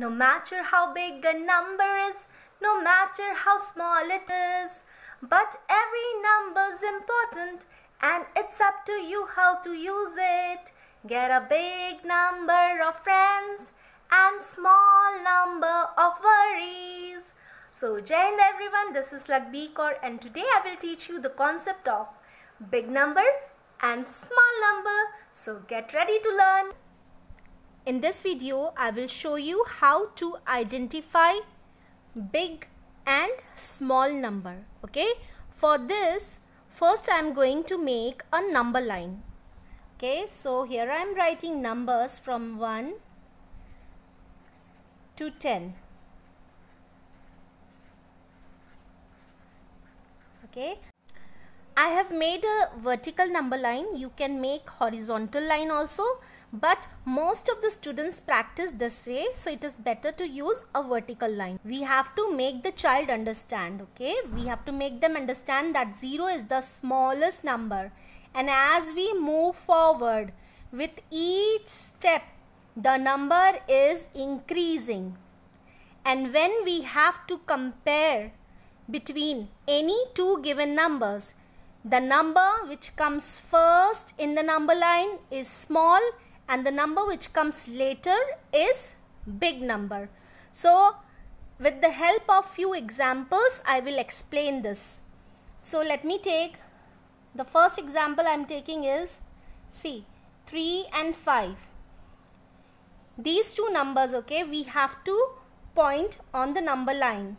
No matter how big a number is, no matter how small it is, but every number's important and it's up to you how to use it. Get a big number of friends and small number of worries. So Jai everyone, this is Lakbi Kaur and today I will teach you the concept of big number and small number. So get ready to learn. In this video, I will show you how to identify big and small number. Okay. For this, first I am going to make a number line. Okay. So here I am writing numbers from 1 to 10. Okay. I have made a vertical number line. You can make horizontal line also but most of the students practice this way so it is better to use a vertical line we have to make the child understand okay we have to make them understand that 0 is the smallest number and as we move forward with each step the number is increasing and when we have to compare between any two given numbers the number which comes first in the number line is small and the number which comes later is big number. So with the help of few examples I will explain this. So let me take the first example I am taking is see 3 and 5. These two numbers okay we have to point on the number line.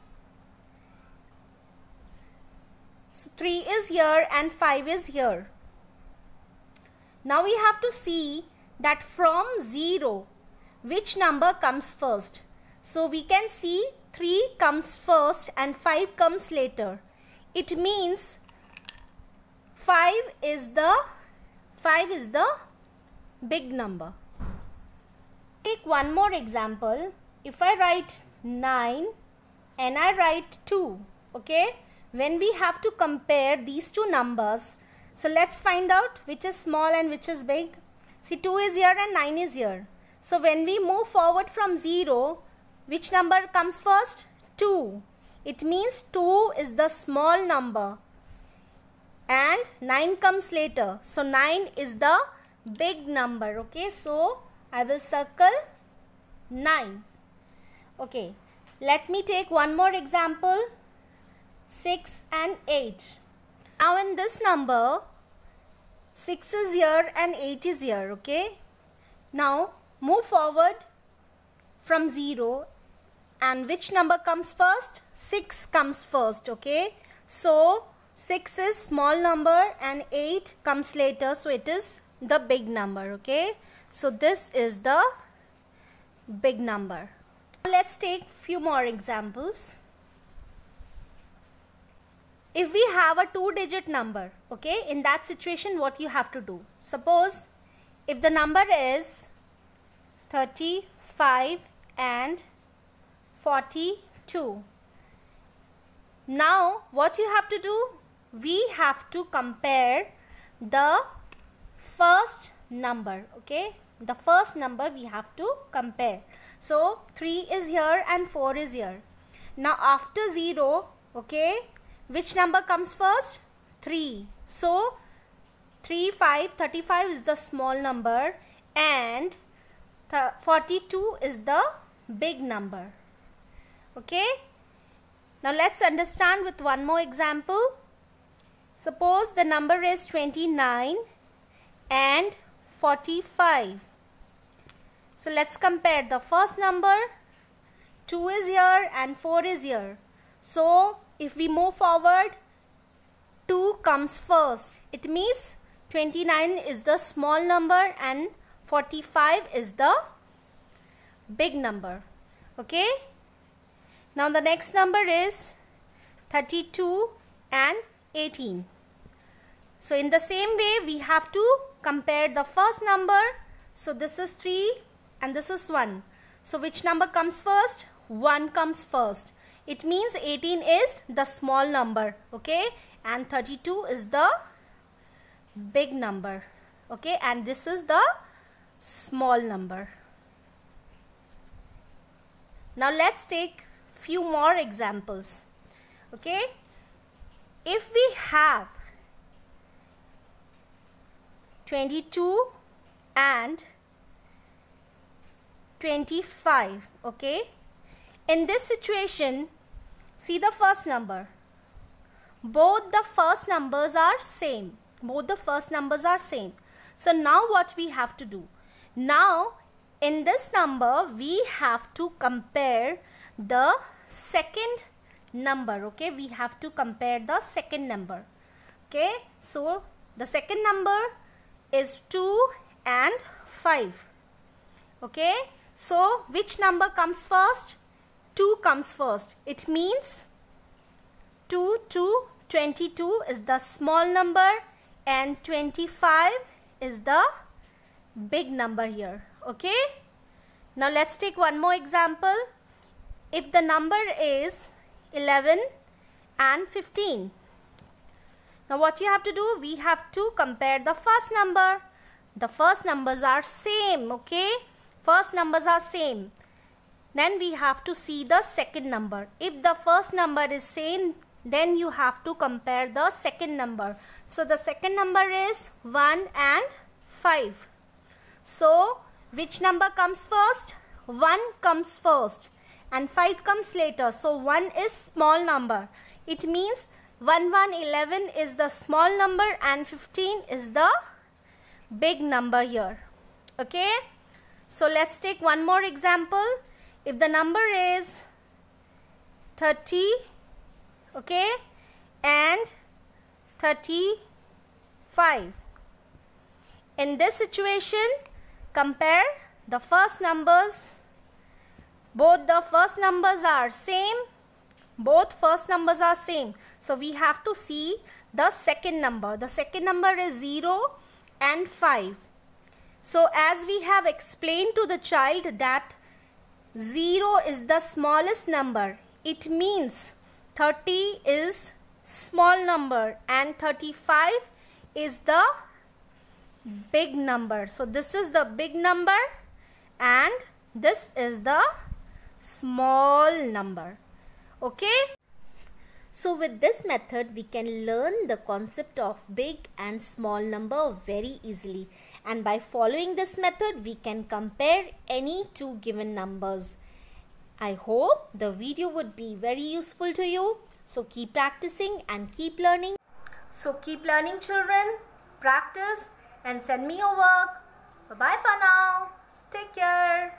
So 3 is here and 5 is here. Now we have to see that from 0 which number comes first. So we can see 3 comes first and 5 comes later. It means 5 is the 5 is the big number. Take one more example. If I write 9 and I write 2, okay? when we have to compare these two numbers so let's find out which is small and which is big see 2 is here and 9 is here so when we move forward from 0 which number comes first 2 it means 2 is the small number and 9 comes later so 9 is the big number okay so I will circle 9 okay let me take one more example 6 and 8. Now in this number 6 is here and 8 is here okay. Now move forward from 0 and which number comes first? 6 comes first okay. So 6 is small number and 8 comes later so it is the big number okay. So this is the big number. Let's take few more examples if we have a two digit number okay in that situation what you have to do suppose if the number is 35 and 42 now what you have to do we have to compare the first number okay the first number we have to compare so 3 is here and 4 is here now after 0 okay which number comes first? 3. So 3, 5, 35 is the small number and 42 is the big number. Okay. Now let's understand with one more example. Suppose the number is 29 and 45. So let's compare the first number. 2 is here and 4 is here. So if we move forward 2 comes first it means 29 is the small number and 45 is the big number okay now the next number is 32 and 18 so in the same way we have to compare the first number so this is 3 and this is 1 so which number comes first? 1 comes first. It means 18 is the small number. Okay. And 32 is the big number. Okay. And this is the small number. Now let's take few more examples. Okay. If we have 22 and 25 okay in this situation see the first number both the first numbers are same both the first numbers are same so now what we have to do now in this number we have to compare the second number okay we have to compare the second number okay so the second number is 2 and 5 okay so which number comes first? 2 comes first. It means 2 to 22 is the small number and 25 is the big number here. Okay? Now let's take one more example. If the number is 11 and 15. Now what you have to do? We have to compare the first number. The first numbers are same. Okay? first numbers are same then we have to see the second number if the first number is same then you have to compare the second number so the second number is 1 and 5 so which number comes first 1 comes first and 5 comes later so 1 is small number it means 1 1 11 is the small number and 15 is the big number here okay so let's take one more example. If the number is 30, okay, and 35. In this situation, compare the first numbers. Both the first numbers are same. Both first numbers are same. So we have to see the second number. The second number is 0 and 5. So as we have explained to the child that 0 is the smallest number, it means 30 is small number and 35 is the big number. So this is the big number and this is the small number. Okay. So with this method we can learn the concept of big and small number very easily and by following this method we can compare any two given numbers. I hope the video would be very useful to you. So keep practicing and keep learning. So keep learning children, practice and send me your work. Bye bye for now. Take care.